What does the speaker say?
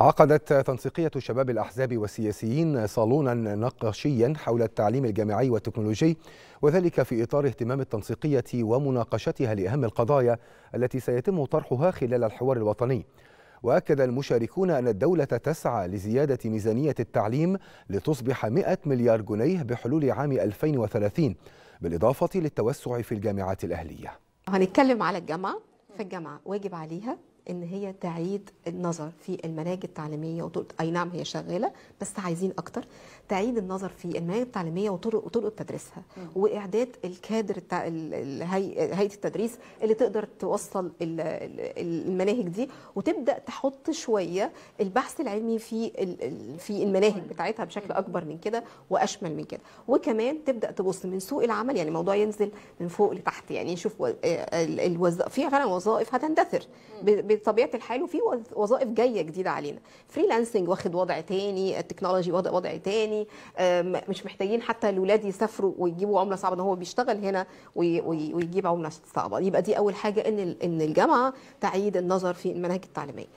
عقدت تنسيقية شباب الأحزاب والسياسيين صالونا نقاشيا حول التعليم الجامعي والتكنولوجي وذلك في إطار اهتمام التنسيقية ومناقشتها لأهم القضايا التي سيتم طرحها خلال الحوار الوطني وأكد المشاركون أن الدولة تسعى لزيادة ميزانية التعليم لتصبح 100 مليار جنيه بحلول عام 2030 بالإضافة للتوسع في الجامعات الأهلية هنتكلم على الجامعة فالجامعة واجب عليها ان هي تعيد النظر في المناهج التعليميه وطرق اي نعم هي شغاله بس عايزين اكتر تعيد النظر في المناهج التعليميه وطرق وطرق تدريسها واعداد الكادر بتاع هيئه التدريس اللي تقدر توصل المناهج دي وتبدا تحط شويه البحث العلمي في في المناهج بتاعتها بشكل اكبر من كده واشمل من كده وكمان تبدا تبص من سوق العمل يعني الموضوع ينزل من فوق لتحت يعني نشوف في فعلا وظائف هتندثر بطبيعه الحال وفي وظائف جايه جديده علينا فريلانسنج واخد وضع تاني التكنولوجي وضع وضع تاني مش محتاجين حتى الاولاد يسافروا ويجيبوا عمله صعبه ان هو بيشتغل هنا ويجيب عمله صعبه يبقى دي اول حاجه ان ان الجامعه تعيد النظر في المناهج التعليميه